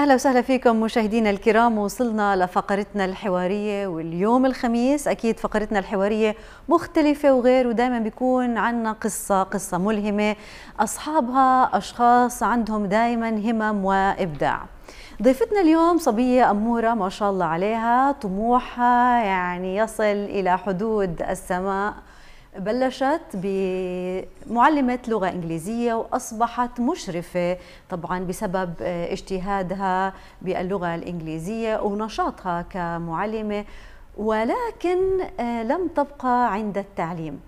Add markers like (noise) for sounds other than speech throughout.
اهلا وسهلا فيكم مشاهدينا الكرام وصلنا لفقرتنا الحواريه واليوم الخميس اكيد فقرتنا الحواريه مختلفه وغير ودائما بيكون عنا قصه قصه ملهمه اصحابها اشخاص عندهم دائما همم وابداع ضيفتنا اليوم صبية أمورة ما شاء الله عليها طموحها يعني يصل إلى حدود السماء بلشت بمعلمة لغة إنجليزية وأصبحت مشرفة طبعا بسبب اجتهادها باللغة الإنجليزية ونشاطها كمعلمة ولكن آه، لم تبقى عند التعليم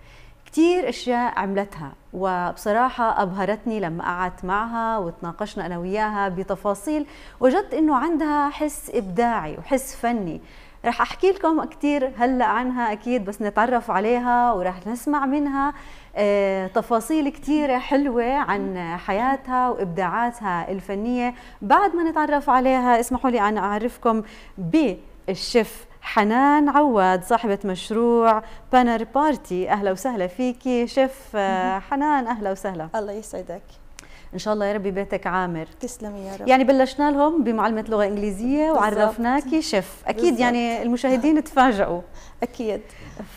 كثير اشياء عملتها وبصراحه ابهرتني لما قعدت معها وتناقشنا انا وياها بتفاصيل وجدت انه عندها حس ابداعي وحس فني رح احكي لكم كثير هلا عنها اكيد بس نتعرف عليها ورح نسمع منها آه، تفاصيل كثيره حلوه عن حياتها وابداعاتها الفنيه بعد ما نتعرف عليها اسمحوا لي ان اعرفكم بالشيف حنان عواد صاحبة مشروع بانر بارتي أهلا وسهلا فيكي شيف آه، حنان أهلا وسهلا الله يسعدك ان شاء الله يا ربي بيتك عامر تسلمي يا رب يعني بلشنا لهم بمعلمه لغه انجليزيه وعرفناكي شيف اكيد بالزبط. يعني المشاهدين تفاجئوا (laughs) اكيد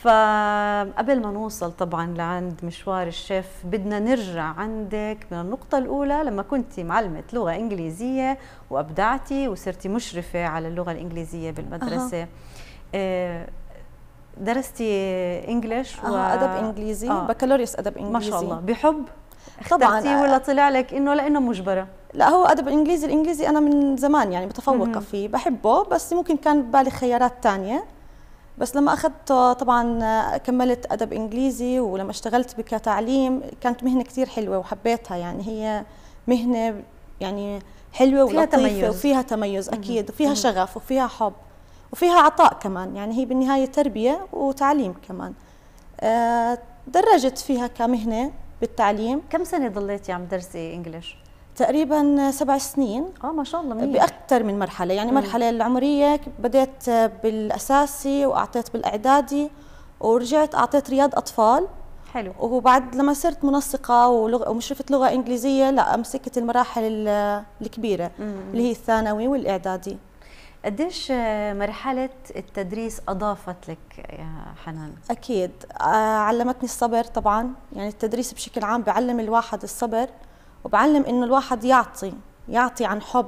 فقبل ما نوصل طبعا لعند مشوار الشيف بدنا نرجع عندك من النقطه الاولى لما كنت معلمه لغه انجليزيه وابدعتي وصرتي مشرفه على اللغه الانجليزيه بالمدرسه أه. درستي انجلش و... ادب انجليزي آه. بكالوريوس ادب انجليزي ما شاء الله بحب طبعا ولا طلع لك انه لانه مجبره لا هو ادب انجليزي الانجليزي انا من زمان يعني متفوقه فيه بحبه بس ممكن كان ببالي خيارات ثانيه بس لما اخذته طبعا كملت ادب انجليزي ولما اشتغلت بكتعليم كانت مهنه كثير حلوه وحبيتها يعني هي مهنه يعني حلوه فيها ولطيفه تميز. وفيها تميز اكيد وفيها شغف وفيها حب وفيها عطاء كمان يعني هي بالنهايه تربيه وتعليم كمان آه، درجت فيها كمهنه بالتعليم كم سنه ضليتي عم درسي انجلش تقريبا سبع سنين اه ما شاء الله منيح باكثر من مرحله يعني مرحله العمريه بديت بالاساسي واعطيت بالاعدادي ورجعت اعطيت رياض اطفال حلو وبعد لما صرت منسقه ولغ... ومشرفه لغه انجليزيه لا مسكت المراحل الكبيره مم. اللي هي الثانوي والاعدادي قديش آه، مرحلة التدريس أضافت لك يا حنان؟ أكيد آه، علمتني الصبر طبعا يعني التدريس بشكل عام بعلم الواحد الصبر وبعلم إنه الواحد يعطي يعطي عن حب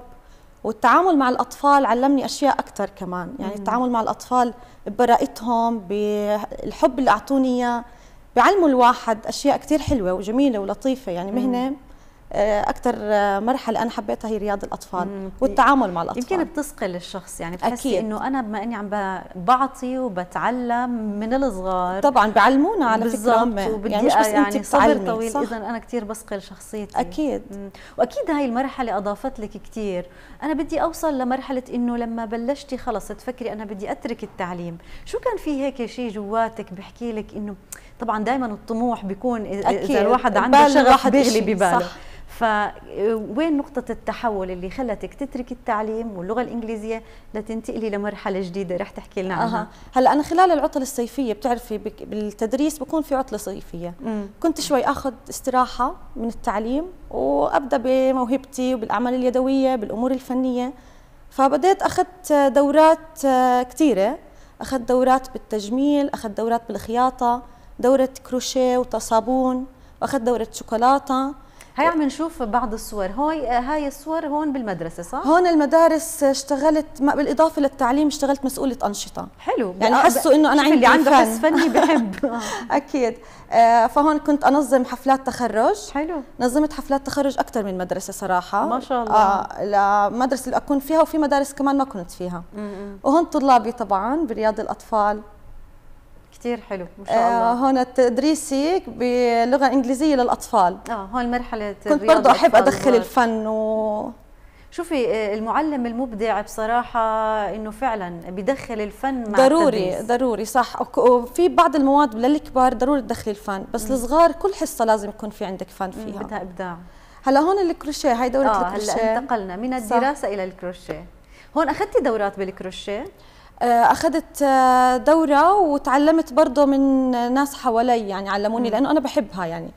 والتعامل مع الأطفال علمني أشياء أكثر كمان يعني التعامل مع الأطفال ببراءتهم بالحب اللي أعطوني إياه بعلموا الواحد أشياء كثير حلوة وجميلة ولطيفة يعني مهنة مم. آه، اكثر آه، مرحله انا حبيتها هي رياض الاطفال والتعامل مع الاطفال يمكن بتثقل الشخص يعني بتحسي انه انا بما اني عم بعطي وبتعلم من الصغار طبعا بعلمونا على فكره يعني مش بس يعني انت صبر طويل اذا انا كثير بثقل شخصيتي اكيد مم. واكيد هاي المرحله اضافت لك كثير انا بدي اوصل لمرحله انه لما بلشتي خلص تفكري انا بدي اترك التعليم شو كان في هيك شيء جواتك بحكي لك انه طبعا دائما الطموح بيكون اذا أكيد. الواحد عنده شغف بيغلي بباله صح. فوين آه، نقطة التحول اللي خلتك تترك التعليم واللغة الإنجليزية لتنتقلي لمرحلة جديدة رح تحكي لنا عنها أه. هلا أنا خلال العطل الصيفية بتعرفي بالتدريس بكون في عطلة صيفية مم. كنت شوي أخذ استراحة من التعليم وأبدأ بموهبتي وبالأعمال اليدوية بالأمور الفنية فبدأت أخذت دورات آه، كثيرة أخذت دورات بالتجميل أخذت دورات بالخياطة دورة كروشيه وتصابون وأخذت دورة شوكولاتة هي عم نشوف بعض الصور هاي هاي الصور هون بالمدرسه صح هون المدارس اشتغلت بالاضافه للتعليم اشتغلت مسؤوله انشطه حلو يعني آه، حسوا انه انا عندي اللي عنده حس فني بحب (laughs) آه. اكيد آه، فهون كنت انظم حفلات تخرج حلو نظمت حفلات تخرج اكثر من مدرسه صراحه ما شاء الله آه لمدرسه اللي اكون فيها وفي مدارس كمان ما كنت فيها م -م. وهون طلابي طبعا برياض الاطفال كثير حلو ما شاء آه، الله آه هون تدريسي بلغه انجليزيه للاطفال اه هون مرحله كنت برضه احب ادخل الفن و شوفي آه، المعلم المبدع بصراحة إنه فعلا بدخل الفن مع ضروري التدريس. ضروري صح وفي بعض المواد للكبار ضروري تدخل الفن بس الصغار كل حصة لازم يكون في عندك فن فيها بدها إبداع هلا هون الكروشيه هاي دورة آه الكروشيه هلا انتقلنا من الدراسة صح. إلى الكروشيه هون أخذتي دورات بالكروشيه آه، اخذت آه، دوره وتعلمت برضه من ناس حوالي يعني علموني لانه انا بحبها يعني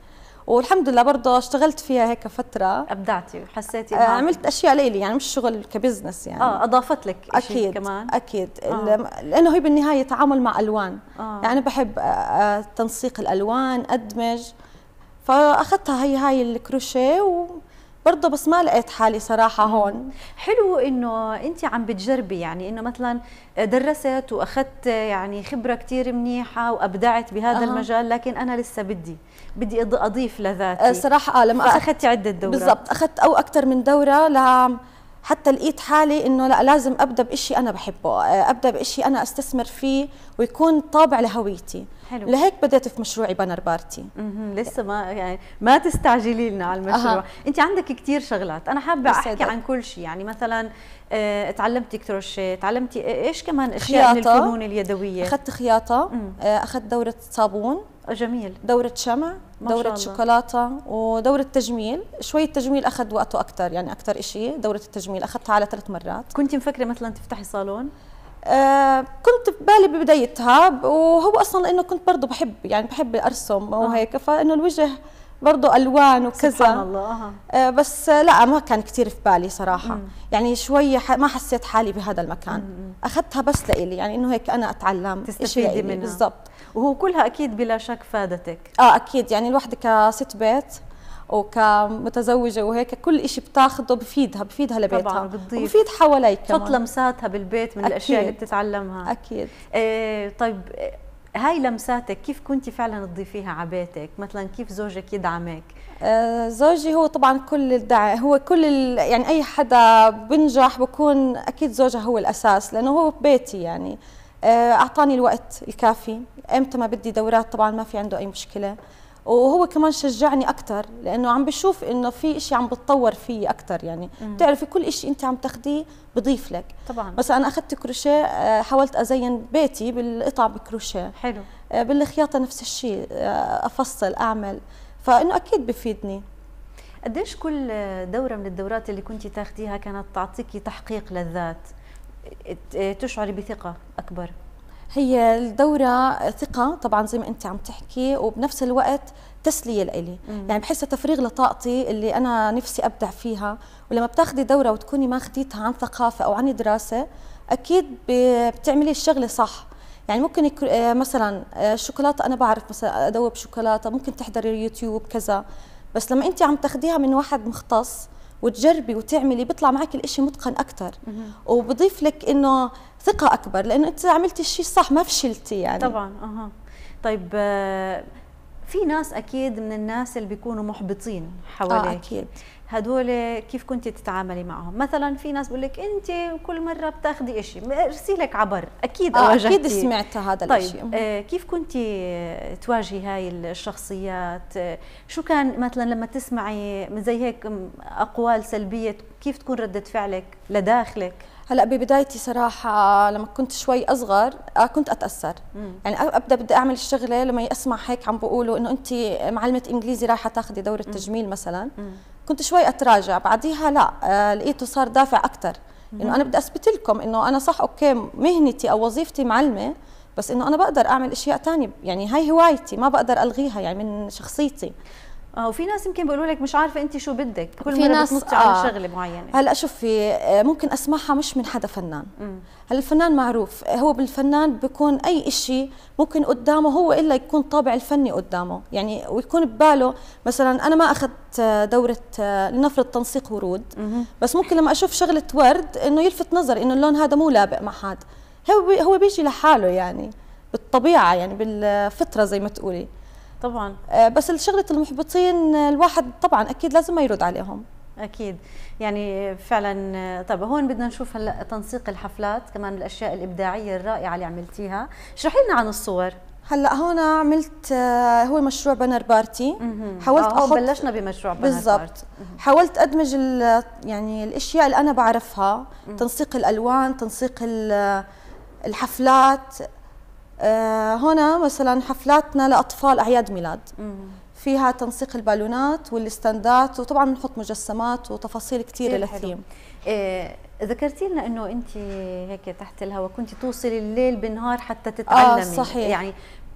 والحمد لله برضه اشتغلت فيها هيك فتره ابدعتي وحسيتي آه عملت اشياء ليلي يعني مش شغل كبزنس يعني اه اضافت لك اكيد كمان اكيد آه. لانه هي بالنهايه تعامل مع الوان آه. يعني بحب آه، تنسيق الالوان ادمج فاخذتها هي هاي الكروشيه و برضه بس ما لقيت حالي صراحه هون حلو انه انت عم بتجربي يعني انه مثلا درست واخذت يعني خبره كثير منيحه وابدعت بهذا أه. المجال لكن انا لسه بدي بدي اضيف لذاتي آه، صراحه آه، لما اخذتي عده دورات بالضبط اخذت او اكثر من دوره ل حتى لقيت حالي انه لا لازم ابدا بشيء انا بحبه آه، ابدا بشيء انا استثمر فيه ويكون طابع لهويتي حلو. لهيك بدأت في مشروعي بانر بارتي لسه ما يعني ما تستعجلي لنا على المشروع أه. انت عندك كثير شغلات انا حابه احكي ده. عن كل شيء يعني مثلا آه، تعلمتي كروشيه تعلمتي ايش كمان اشياء من الفنون اليدويه اخذت خياطه آه، اخذت دوره صابون جميل دورة شمع دورة شوكولاتة ودورة تجميل شوية تجميل أخذ وقته أكثر يعني أكثر شيء دورة التجميل أخذتها على ثلاث مرات كنت مفكرة مثلا تفتحي صالون؟ آه كنت ببالي ببدايتها وهو اصلا لأنه كنت برضه بحب يعني بحب ارسم آه. وهيك فانه الوجه برضو الوان وكذا سبحان الله آه, آه، بس لا ما كان كثير في بالي صراحه مم. يعني ح... ما حسيت حالي بهذا المكان مم. اخذتها بس لإلي يعني انه هيك انا اتعلم تستفيدي منها بالضبط وهو كلها اكيد بلا شك فادتك اه اكيد يعني الوحده كست بيت وكمتزوجة وهيك كل شيء بتاخده بفيدها بفيدها لبيتها طبعا بتضيف وبفيد حوالي كمان تطلى مساتها بالبيت من أكيد. الأشياء اللي بتتعلمها أكيد إيه طيب هاي لمساتك كيف كنت فعلا تضيفيها على بيتك مثلا كيف زوجك يدعمك آه، زوجي هو طبعا كل الدعم هو كل يعني اي حدا بنجح بكون اكيد زوجها هو الاساس لانه هو بيتي يعني آه، اعطاني الوقت الكافي امتى ما بدي دورات طبعا ما في عنده اي مشكله وهو كمان شجعني اكثر لانه عم بشوف انه في شيء عم بتطور فيه اكثر يعني مم. بتعرفي كل شيء انت عم تاخذيه بضيف لك طبعا مثلا انا اخذت كروشيه آه، حاولت ازين بيتي بالقطع بكروشيه حلو آه، بالخياطه نفس الشيء آه، افصل اعمل فانه اكيد بفيدني قديش كل دوره من الدورات اللي كنت تاخذيها كانت تعطيكي تحقيق للذات تشعري بثقه اكبر هي الدورة ثقة طبعا زي ما أنت عم تحكي وبنفس الوقت تسلية لإلي يعني بحسها تفريغ لطاقتي اللي أنا نفسي أبدع فيها ولما بتاخدي دورة وتكوني ما أخديتها عن ثقافة أو عن دراسة أكيد بتعملي الشغلة صح يعني ممكن آه، مثلا الشوكولاته آه، انا بعرف مثلا ادوب شوكولاته ممكن تحضري يوتيوب كذا بس لما انت عم تاخديها من واحد مختص وتجربي وتعملي بيطلع معك الإشي متقن اكثر وبضيف لك انه ثقه اكبر لانه انت عملتي الشيء الصح ما فشلتي يعني طبعا اها طيب آه، في ناس اكيد من الناس اللي بيكونوا محبطين آه، حواليك آه اكيد هدول كيف كنت تتعاملي معهم مثلا في ناس بقول لك انت كل مره بتاخذي شيء ارسي لك عبر اكيد آه واجهتي اكيد سمعت هذا طيب الشيء أمم. آه كيف كنت تواجهي هاي الشخصيات شو كان مثلا لما تسمعي زي هيك اقوال سلبيه كيف تكون رده فعلك لداخلك هلا ببدايتي صراحه لما كنت شوي اصغر آه، كنت اتاثر مم. يعني ابدا بدي اعمل الشغله لما اسمع هيك عم بقولوا انه انت معلمه انجليزي رايحه تاخذي دوره تجميل مثلا مم. كنت شوي اتراجع بعديها لا آه، لقيته صار دافع اكثر انه انا بدي اثبت لكم انه انا صح اوكي مهنتي او وظيفتي معلمه بس انه انا بقدر اعمل اشياء ثانيه يعني هاي هوايتي ما بقدر الغيها يعني من شخصيتي اه وفي ناس يمكن بيقولوا لك مش عارفه انت شو بدك كل في ناس بتنطي آه. على شغله معينه هلا شوفي آه، ممكن اسمعها مش من حدا فنان هلا الفنان معروف هو بالفنان بيكون اي شيء ممكن قدامه هو الا يكون طابع الفني قدامه يعني ويكون بباله مثلا انا ما اخذت آه، دوره آه، لنفرض تنسيق ورود بس ممكن لما اشوف شغله ورد انه يلفت نظري انه اللون هذا مو لابق مع حد هو هو بيجي لحاله يعني بالطبيعه يعني بالفطره زي ما تقولي طبعا آه، بس شغله المحبطين آه، الواحد طبعا اكيد لازم ما يرد عليهم اكيد يعني فعلا آه، طيب هون بدنا نشوف هلا تنسيق الحفلات كمان الاشياء الابداعيه الرائعه اللي عملتيها اشرحي لنا عن الصور هلا هون عملت هو مشروع بنر بارتي حاولت آه احط بلشنا بمشروع بنر بالضبط حاولت ادمج يعني الاشياء اللي انا بعرفها تنسيق الالوان تنسيق الحفلات آه، هنا مثلا حفلاتنا لاطفال اعياد ميلاد فيها تنسيق البالونات والستاندات وطبعا بنحط مجسمات وتفاصيل كثيره للثيم إيه، ذكرتي لنا انه انت هيك تحت الهواء كنت توصلي الليل بالنهار حتى تتعلمي آه صحيح. يعني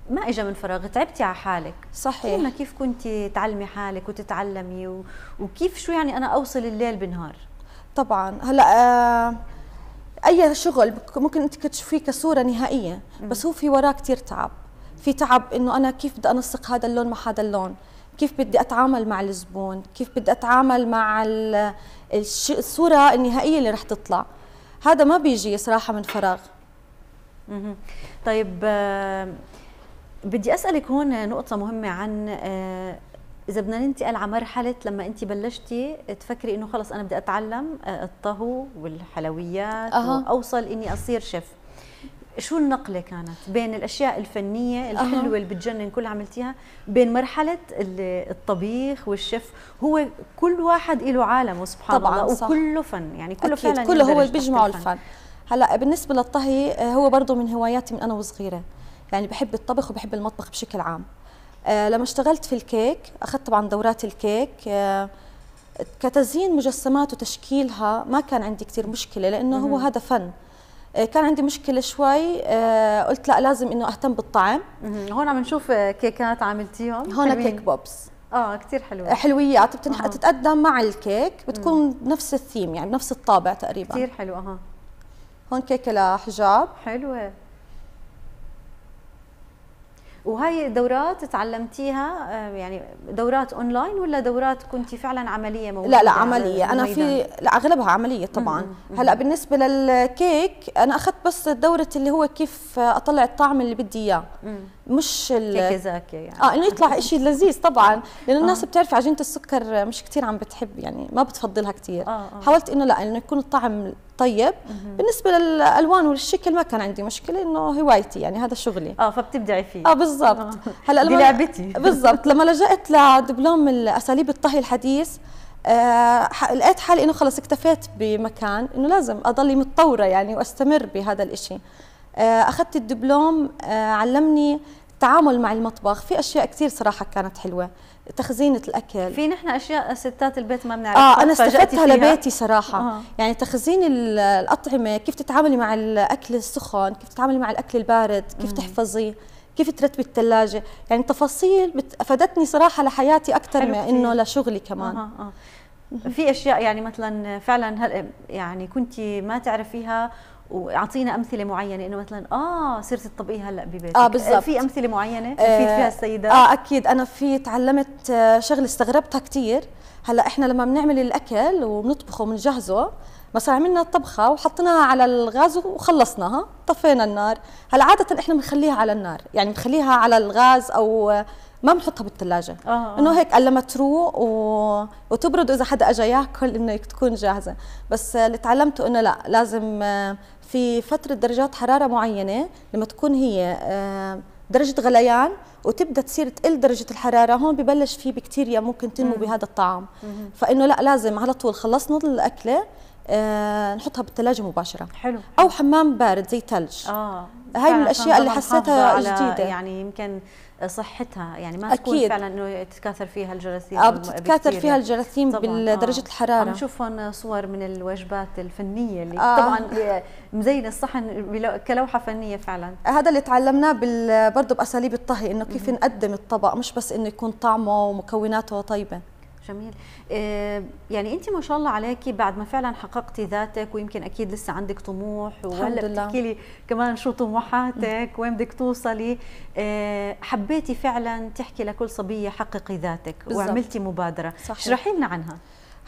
ما اجى من فراغ تعبتي على حالك صحيح كيف, كيف كنت تعلمي حالك وتتعلمي و... وكيف شو يعني انا اوصل الليل بالنهار طبعا هلا آه اي شغل ممكن انت تشوفيه كصوره نهائيه بس هو في وراه كثير تعب في تعب انه انا كيف بدي انسق هذا اللون مع هذا اللون كيف بدي اتعامل مع الزبون كيف بدي اتعامل مع الصوره النهائيه اللي رح تطلع هذا ما بيجي صراحه من فراغ طيب آه، بدي اسالك هون نقطه مهمه عن آه، اذا بدنا ننتقل على مرحله لما انت بلشتي تفكري انه خلص انا بدي اتعلم آه، الطهو والحلويات أه. واوصل اني اصير شيف شو النقله كانت بين الاشياء الفنيه الحلوه اللي بتجنن كلها عملتيها بين مرحله الطبيخ والشيف هو كل واحد له عالمه سبحان الله وكله فن يعني كله أكيد. فعلا كله هو اللي بيجمعه الفن. الفن هلا بالنسبه للطهي آه، هو برضه من هواياتي من انا وصغيره يعني بحب الطبخ وبحب المطبخ بشكل عام آه، لما اشتغلت في الكيك اخذت طبعا دورات الكيك آه، كتزيين مجسمات وتشكيلها ما كان عندي كثير مشكله لانه هو هذا فن آه، كان عندي مشكله شوي قلت لا لازم انه اهتم بالطعم هون عم نشوف كيكات عملتيهم هون كيك بوبس اه كثير حلوه حلويات بتنح... أه. تتقدم مع الكيك بتكون مم. نفس الثيم يعني نفس الطابع تقريبا كثير حلوه آه. هون كيكه لحجاب حلوه وهي دورات تعلمتيها آه، يعني دورات اونلاين ولا دورات كنت فعلا عمليه موجوده لا لا عمليه انا في لا اغلبها عمليه طبعا مم. مم. هلا بالنسبه للكيك انا اخذت بس دوره اللي هو كيف اطلع الطعم اللي بدي اياه مش كيكه زاكيه يعني اه انه يطلع شيء لذيذ طبعا لانه الناس آه. بتعرف عجينه السكر مش كثير عم بتحب يعني ما بتفضلها كثير آه آه. حاولت انه لا انه يكون الطعم طيب مم. بالنسبه للالوان والشكل ما كان عندي مشكله انه هوايتي يعني هذا شغلي اه فبتبدعي فيه اه بالضبط آه. (laughs) هلا لما لعبتي (laughs) بالضبط لما لجأت لدبلوم اساليب الطهي الحديث آه لقيت حالي انه خلص اكتفيت بمكان انه لازم اضلي متطوره يعني واستمر بهذا الشيء آه اخذت الدبلوم آه علمني التعامل مع المطبخ في اشياء كثير صراحه كانت حلوه تخزينه الاكل في نحن اشياء ستات البيت ما بنعرفها اه انا استفدتها لبيتي صراحه آه. يعني تخزين الاطعمه كيف تتعاملي مع الاكل السخن كيف تتعاملي مع الاكل البارد كيف تحفظيه كيف ترتبي الثلاجه يعني تفاصيل افادتني صراحه لحياتي اكثر من انه لشغلي كمان آه آه. آه. في اشياء يعني مثلا فعلا هل يعني كنت ما تعرفيها واعطينا امثله معينه انه مثلا اه صرت تطبقيها هلا ببيتك اه بالضبط في امثله معينه آه فيها السيدات اه اكيد انا في تعلمت آه، شغله استغربتها كثير هلا احنا لما بنعمل الاكل وبنطبخه وبنجهزه مثلا عملنا الطبخه وحطيناها على الغاز وخلصناها طفينا النار هلا عاده احنا بنخليها على النار يعني بنخليها على الغاز او ما بنحطها بالثلاجه آه. انه هيك لما تروق و... وتبرد اذا حدا اجى ياكل انه تكون جاهزه بس اللي تعلمته انه لا لازم آه، في فتره درجات حراره معينه لما تكون هي آه، درجه غليان وتبدا تصير تقل درجه الحراره هون ببلش في بكتيريا ممكن تنمو بهذا الطعام فانه لا لازم على طول خلصنا الاكله آه نحطها بالثلاجه مباشره حلو او حمام بارد زي ثلج اه هاي من الاشياء اللي حسيتها جديده يعني يمكن صحتها يعني ما أكيد. تكون فعلا انه تتكاثر فيها الجراثيم آه، بتتكاثر فيها الجراثيم بدرجه آه. الحراره نشوف هون صور من الوجبات الفنيه اللي آه. طبعا مزين الصحن كلوحه فنيه فعلا هذا اللي تعلمناه برضه باساليب الطهي انه كيف نقدم الطبق مش بس انه يكون طعمه ومكوناته طيبه جميل آه، يعني انت ما شاء الله عليكي بعد ما فعلا حققتي ذاتك ويمكن اكيد لسه عندك طموح وهلا بتحكي لي كمان شو طموحاتك وين بدك توصلي آه، حبيتي فعلا تحكي لكل صبيه حققي ذاتك بالزبط. وعملتي مبادره اشرحي لنا عنها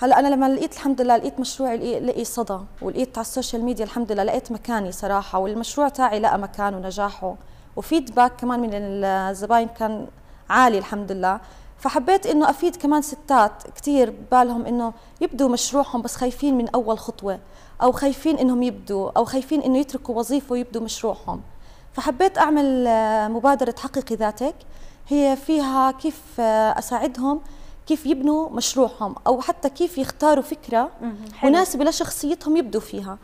هلا انا لما لقيت الحمد لله لقيت مشروعي لقي صدى ولقيت على السوشيال ميديا الحمد لله لقيت مكاني صراحه والمشروع تاعي لقى مكانه ونجاحه وفيدباك كمان من الزباين كان عالي الحمد لله فحبيت انه افيد كمان ستات كثير بالهم انه يبدوا مشروعهم بس خايفين من اول خطوه او خايفين انهم يبدوا او خايفين انه يتركوا وظيفه ويبدوا مشروعهم فحبيت اعمل آه، مبادره حققي ذاتك هي فيها كيف آه، اساعدهم كيف يبنوا مشروعهم او حتى كيف يختاروا فكره مناسبه لشخصيتهم يبدوا فيها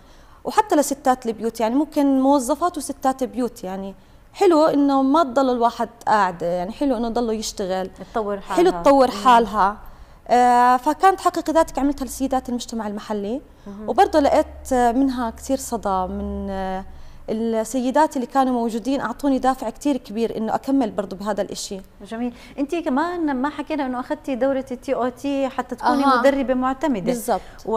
وحتى لستات البيوت يعني ممكن موظفات وستات بيوت يعني حلو انه ما تضل الواحد قاعده يعني حلو انه ضله يشتغل تطور حالها حلو تطور حالها آه فكانت حقيقه ذاتك عملتها لسيدات المجتمع المحلي وبرضه لقيت منها كثير صدى من آه السيدات اللي كانوا موجودين اعطوني دافع كثير كبير انه اكمل برضه بهذا الشيء جميل انت كمان ما حكينا انه اخذتي دوره التي او تي حتى تكوني أه. مدربه معتمده بالضبط و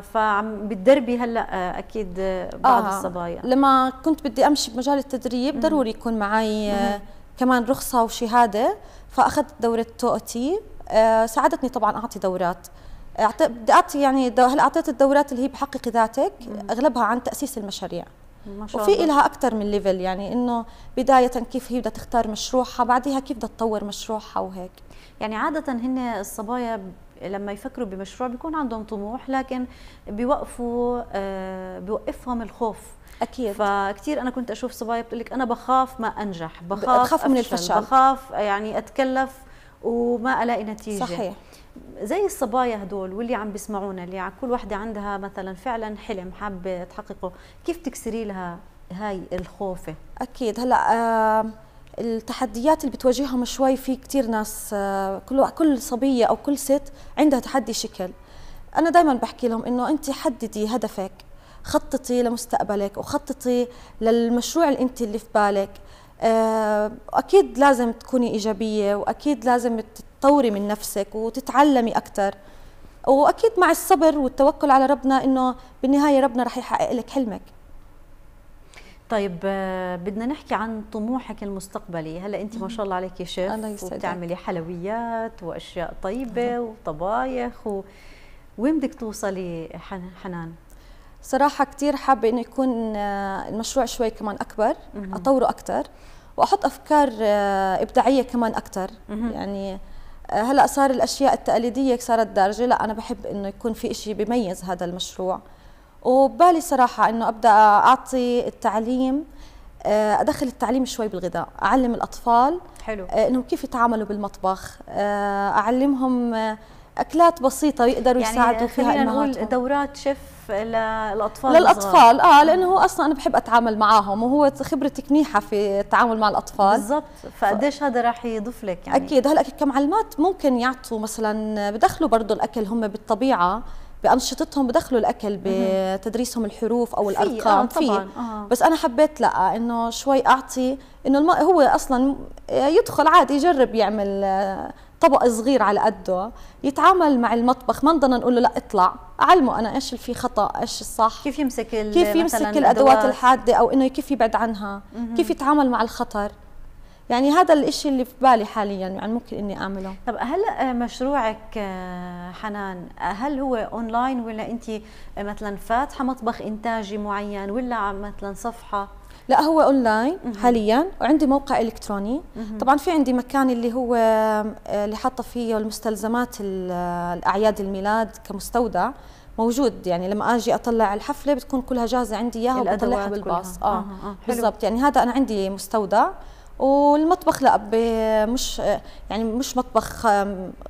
فعم بتدربي هلا اكيد بعض آه. الصبايا لما كنت بدي امشي بمجال التدريب ضروري يكون معي آه، كمان رخصه وشهاده فاخذت دوره تو تي آه، ساعدتني طبعا اعطي دورات بدي اعطي يعني هلا اعطيت الدورات اللي هي بحقق ذاتك اغلبها عن تاسيس المشاريع ما شاء وفي لها اكثر من ليفل يعني انه بدايه كيف هي بدها تختار مشروعها بعدها كيف بدها تطور مشروعها وهيك يعني عاده هن الصبايا لما يفكروا بمشروع بيكون عندهم طموح لكن بيوقفوا آه، بيوقفهم الخوف اكيد فكثير انا كنت اشوف صبايا بتقول لك انا بخاف ما انجح بخاف بخاف من الفشل بخاف يعني اتكلف وما الاقي نتيجه صحيح زي الصبايا هدول واللي عم بيسمعونا اللي كل وحده عندها مثلا فعلا حلم حابه تحققه كيف تكسري لها هاي الخوفه اكيد هلا آه التحديات اللي بتواجههم شوي في كثير ناس آه كل كل صبيه او كل ست عندها تحدي شكل انا دائما بحكي لهم انه انت حددي هدفك خططي لمستقبلك وخططي للمشروع اللي انت اللي في بالك آه، اكيد لازم تكوني ايجابيه واكيد لازم تطوري من نفسك وتتعلمي أكثر وأكيد مع الصبر والتوكل على ربنا إنه بالنهاية ربنا رح يحقق لك حلمك طيب بدنا نحكي عن طموحك المستقبلي هلا انت ما شاء الله عليك شيف وبتعملي حلويات واشياء طيبه وطبايخ و... وين بدك توصلي حنان صراحة كثير حابة إنه يكون المشروع شوي كمان أكبر أطوره أكثر وأحط أفكار إبداعية كمان أكثر يعني هلا صار الاشياء التقليديه صارت دارجه لا انا بحب انه يكون في شيء بيميز هذا المشروع وبالي صراحه انه ابدا اعطي التعليم آه، ادخل التعليم شوي بالغذاء اعلم الاطفال حلو آه، انهم كيف يتعاملوا بالمطبخ آه، اعلمهم اكلات بسيطه يقدروا يعني يساعدوا فيها نقول دورات شيف للاطفال للاطفال اه لانه هو اصلا انا بحب اتعامل معاهم وهو خبرتي منيحه في التعامل مع الاطفال بالضبط فقديش ف... هذا راح يضيف لك يعني اكيد هلا كمعلمات ممكن يعطوا مثلا بدخلوا برضه الاكل هم بالطبيعه بانشطتهم بدخلوا الاكل بتدريسهم الحروف او الارقام آه فيه. آه. بس انا حبيت لا انه شوي اعطي انه هو اصلا يدخل عادي يجرب يعمل آه، طبق صغير على قده يتعامل مع المطبخ ما نضلنا نقول له لا اطلع اعلمه انا ايش اللي فيه خطا ايش الصح كيف يمسك كيف يمسك الادوات الحاده او انه كيف يبعد عنها مم. كيف يتعامل مع الخطر يعني هذا الشيء اللي في بالي حاليا يعني ممكن اني اعمله طب هل مشروعك آه، حنان هل هو اونلاين ولا انت مثلا فاتحه مطبخ انتاجي معين ولا مثلا صفحه لا هو اونلاين حاليا وعندي موقع الكتروني طبعا في عندي مكان اللي هو آه، اللي حاطه فيه المستلزمات آه، الاعياد الميلاد كمستودع موجود يعني لما اجي اطلع الحفله بتكون كلها جاهزه عندي اياها وبطلعها بالباص اه, آه, بالضبط يعني هذا انا عندي مستودع والمطبخ لا مش آه، يعني مش مطبخ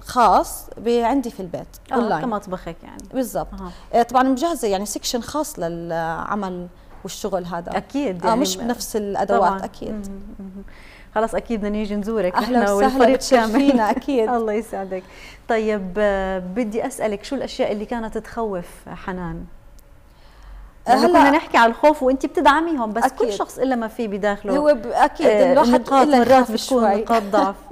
خاص عندي في البيت اونلاين كمطبخك يعني بالضبط آه. طبعا مجهزه يعني سكشن خاص للعمل والشغل هذا اكيد آه، يعني آه مش بنفس الادوات طبعاً. اكيد خلاص اكيد بدنا نيجي نزورك احنا والفريق كامل (laughs) اكيد الله يسعدك طيب آه، بدي اسالك شو الاشياء اللي كانت تخوف حنان هلا كنا نحكي على الخوف وانت بتدعميهم بس أكيد. كل شخص الا ما في بداخله هو اكيد آه، الواحد نقاط مرات بتكون نقاط ضعف (laughs)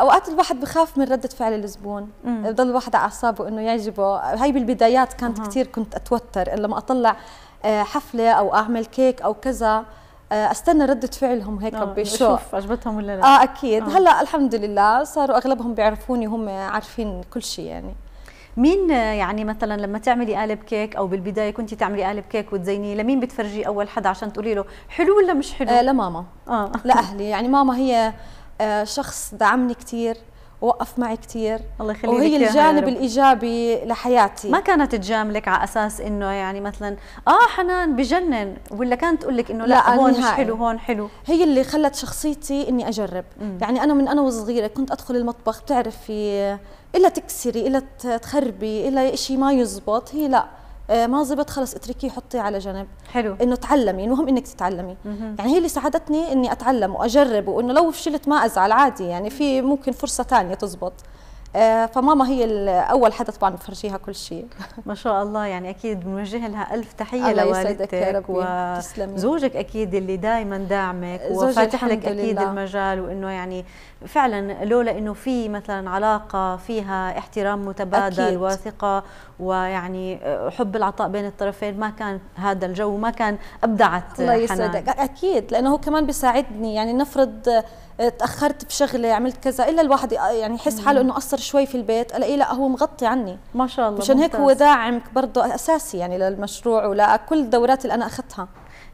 اوقات الواحد بخاف من رده فعل الزبون بضل الواحد على اعصابه انه يعجبه هاي بالبدايات كانت كثير كنت اتوتر لما اطلع آه، حفله او اعمل كيك او كذا آه، استنى رده فعلهم هيك آه بالشوق شوف عجبتهم ولا لا اه اكيد آه. هلا الحمد لله صاروا اغلبهم بيعرفوني وهم عارفين كل شيء يعني مين آه، يعني مثلا لما تعملي قالب كيك او بالبدايه كنت تعملي قالب كيك وتزينيه لمين بتفرجيه اول حدا عشان تقولي له حلو ولا مش حلو؟ آه لماما اه لاهلي يعني ماما هي شخص دعمني كثير وقف معي كثير الله يخليك وهي الجانب الايجابي لحياتي ما كانت تجاملك على اساس انه يعني مثلا اه حنان بجنن ولا كانت تقول لك انه لا, لا آه، هون مش حلو هون حلو هي اللي خلت شخصيتي اني اجرب مم. يعني انا من انا وصغيره كنت ادخل المطبخ بتعرفي الا تكسري الا تخربي الا شيء ما يزبط هي لا آه، ما زبط خلص اتركيه حطيه على جنب حلو انه تعلمي المهم انك تتعلمي مهم. يعني هي اللي ساعدتني اني اتعلم واجرب وانه لو فشلت ما ازعل عادي يعني في ممكن فرصه ثانيه تزبط آه، فماما هي اول حدا طبعا بفرجيها كل شيء (laughs) ما شاء الله يعني اكيد بنوجه لها الف تحيه لوالدتك وزوجك اكيد اللي دائما داعمك وفاتح لك اكيد لله. المجال وانه يعني فعلا لولا انه في مثلا علاقه فيها احترام متبادل أكيد. وثقه ويعني آه، حب العطاء بين الطرفين ما كان هذا الجو ما كان ابدعت الله يسعدك اكيد لانه هو كمان بيساعدني يعني نفرض تاخرت بشغله عملت كذا الا الواحد يعني يحس حاله انه قصر شوي في البيت الاقي إيه، لا هو مغطي عني ما شاء الله مشان هيك هو داعم برضه اساسي يعني للمشروع ولكل الدورات اللي انا اخذتها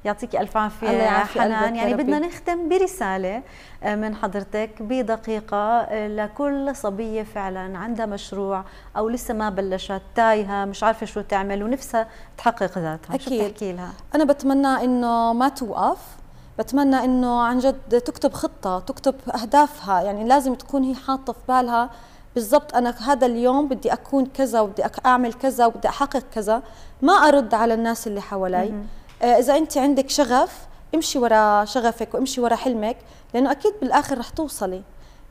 يعطيك الف عافيه حنان يعني بدنا نختم برساله آه، من حضرتك بدقيقه آه، لكل صبيه فعلا عندها مشروع او لسه ما بلشت تايهه مش عارفه شو تعمل ونفسها تحقق ذاتها اكيد شو لها انا بتمنى انه ما توقف بتمنى انه عن جد تكتب خطه تكتب اهدافها يعني لازم تكون هي حاطه في بالها بالضبط انا هذا اليوم بدي اكون كذا وبدي اعمل كذا وبدي احقق كذا ما ارد على الناس اللي حوالي آه، اذا انت عندك شغف امشي ورا شغفك وامشي ورا حلمك لانه اكيد بالاخر رح توصلي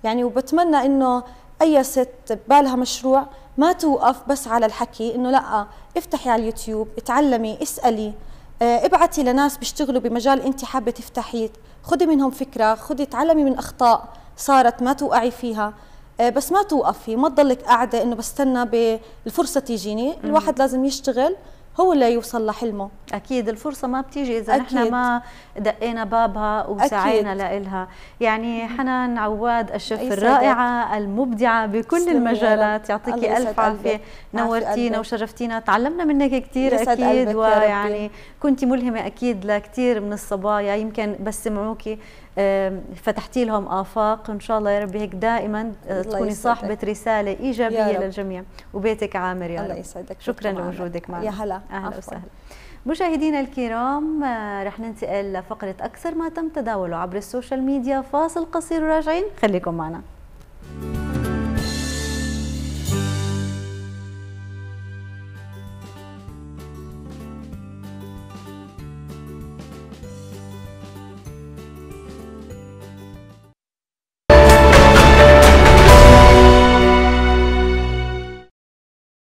يعني وبتمنى انه اي ست بالها مشروع ما توقف بس على الحكي انه لا افتحي على اليوتيوب اتعلمي اسالي آه، ابعتي لناس بيشتغلوا بمجال انت حابه تفتحيه خدي منهم فكره خدي تعلمي من اخطاء صارت ما توقعي فيها آه، بس ما توقفي ما تضلك قاعده انه بستنى بالفرصه تيجيني الواحد لازم يشتغل هو اللي يوصل لحلمه اكيد الفرصه ما بتيجي اذا أكيد. نحن ما دقينا بابها وسعينا لإلها يعني حنان عواد الشف الرائعه المبدعه بكل المجالات يعطيك الف عافيه نورتينا وشرفتينا تعلمنا منك كثير اكيد ويعني كنت ملهمه اكيد لكثير من الصبايا يعني يمكن بس سمعوكي فتحتي لهم آفاق إن شاء الله يا رب هيك دائما آه، تكوني صاحبة رسالة إيجابية للجميع وبيتك عامر يا رب الله يسعدك شكرا لوجودك معنا يا هلا اهلا وسهلا مشاهدينا الكرام آه، رح ننتقل لفقرة أكثر ما تم تداوله عبر السوشيال ميديا فاصل قصير وراجعين خليكم معنا